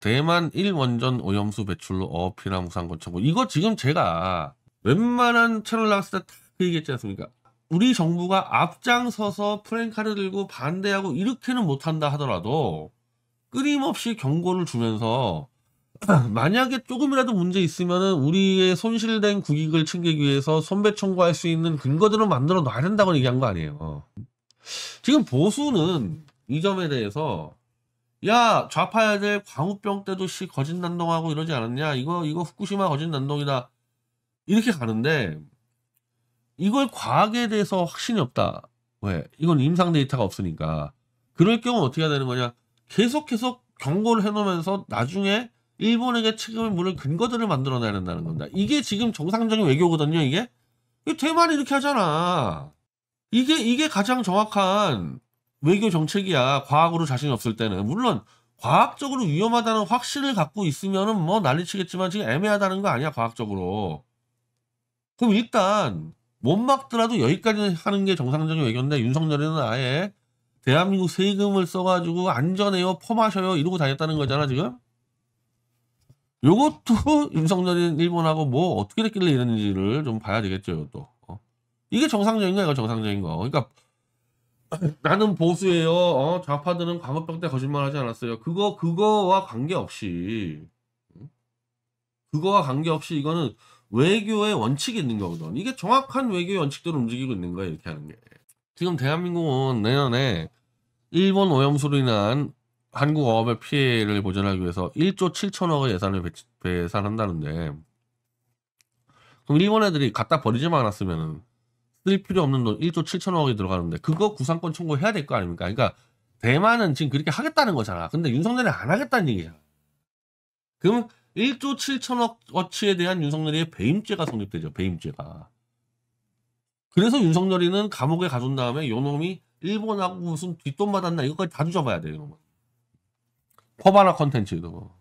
대만 1원전 오염수 배출로 어필나 무상권 청구. 이거 지금 제가 웬만한 채널 나왔을 때 다 그 얘기했지 않습니까? 우리 정부가 앞장서서 프랭카를 들고 반대하고 이렇게는 못한다 하더라도 끊임없이 경고를 주면서 만약에 조금이라도 문제 있으면 우리의 손실된 국익을 챙기기 위해서 선배 청구할 수 있는 근거들을 만들어 놔야 된다고 얘기한 거 아니에요. 지금 보수는 이 점에 대해서 야 좌파 야들 광우병 때도 씨 거짓 난동하고 이러지 않았냐 이거 이거 후쿠시마 거짓 난동이다 이렇게 가는데 이걸 과학에 대해서 확신이 없다 왜 이건 임상 데이터가 없으니까 그럴 경우 어떻게 해야 되는 거냐 계속 계속 경고를 해놓으면서 나중에 일본에게 책임을 물을 근거들을 만들어내야 된다는 겁니다 이게 지금 정상적인 외교거든요 이게 대만이 이렇게 하잖아 이게 이게 가장 정확한 외교 정책이야. 과학으로 자신이 없을 때는. 물론 과학적으로 위험하다는 확신을 갖고 있으면은 뭐 난리치겠지만 지금 애매하다는 거 아니야 과학적으로. 그럼 일단 못 막더라도 여기까지는 하는 게 정상적인 외교인데 윤석열이는 아예 대한민국 세금을 써가지고 안전해요 퍼하셔요 이러고 다녔다는 거잖아 지금. 요것도 윤석열이 일본하고 뭐 어떻게 됐길래 이랬는지를 좀 봐야 되겠죠 또. 어. 이게 정상적인 거야 이거 정상적인 거. 그러니까. 나는 보수예요. 어, 좌파들은 광우병 때 거짓말하지 않았어요. 그거 그거와 관계없이 그거와 관계없이 이거는 외교의 원칙이 있는 거거든. 이게 정확한 외교의 원칙대로 움직이고 있는 거야 이렇게 하는 게. 지금 대한민국은 내년에 일본 오염수로 인한 한국 어업의 피해를 보전하기 위해서 1조 7천억의 예산을 배, 배산한다는데 그럼 일본 애들이 갖다 버리지않았으면 쓸 필요 없는 돈 1조 7천억이 들어가는데 그거 구상권 청구해야 될 거 아닙니까? 그러니까 대만은 지금 그렇게 하겠다는 거잖아. 근데 윤석열이 안 하겠다는 얘기잖아. 그럼 1조 7천억 어치에 대한 윤석열이의 배임죄가 성립되죠. 배임죄가. 그래서 윤석열이는 감옥에 가둔 다음에 요놈이 일본하고 무슨 뒷돈 받았나 이것까지 다 주워봐야 돼요. 퍼바나 컨텐츠 이 거.